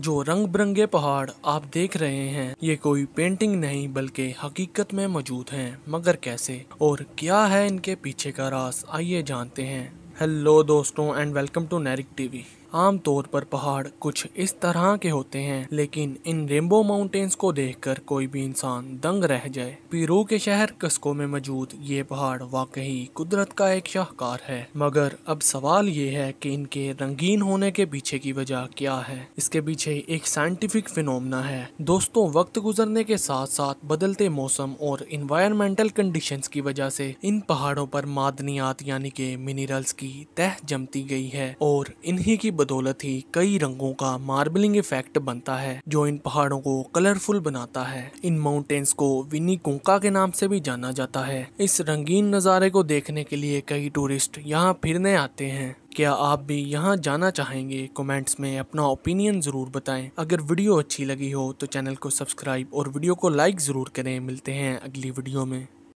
जो रंग बिरंगे पहाड़ आप देख रहे हैं ये कोई पेंटिंग नहीं बल्कि हकीकत में मौजूद हैं मगर कैसे और क्या है इनके पीछे का रास आइए जानते हैं हेलो दोस्तों एंड वेलकम टू नैरिक टीवी आमतौर पर पहाड़ कुछ इस तरह के होते हैं लेकिन इन रेमबो माउंटेन्स को देखकर कोई भी इंसान दंग रह जाए पीरू के शहर कस्को में मौजूद ये पहाड़ वाकई कुदरत का एक शाहकार है मगर अब सवाल ये है कि इनके रंगीन होने के पीछे की वजह क्या है इसके पीछे एक साइंटिफिक फिनोमना है दोस्तों वक्त गुजरने के साथ साथ बदलते मौसम और इन्वायरमेंटल कंडीशन की वजह से इन पहाड़ों पर मादनियात यानी के मिनरल्स की तह जमती गई है और इन्ही की बदौलत ही कई रंगों का मार्बलिंग इफेक्ट बनता है जो इन पहाड़ों को कलरफुल बनाता है इन माउंटेन्स को विनी कुंका के नाम से भी जाना जाता है इस रंगीन नज़ारे को देखने के लिए कई टूरिस्ट यहाँ फिरने आते हैं क्या आप भी यहाँ जाना चाहेंगे कमेंट्स में अपना ओपिनियन ज़रूर बताएं अगर वीडियो अच्छी लगी हो तो चैनल को सब्सक्राइब और वीडियो को लाइक ज़रूर करें मिलते हैं अगली वीडियो में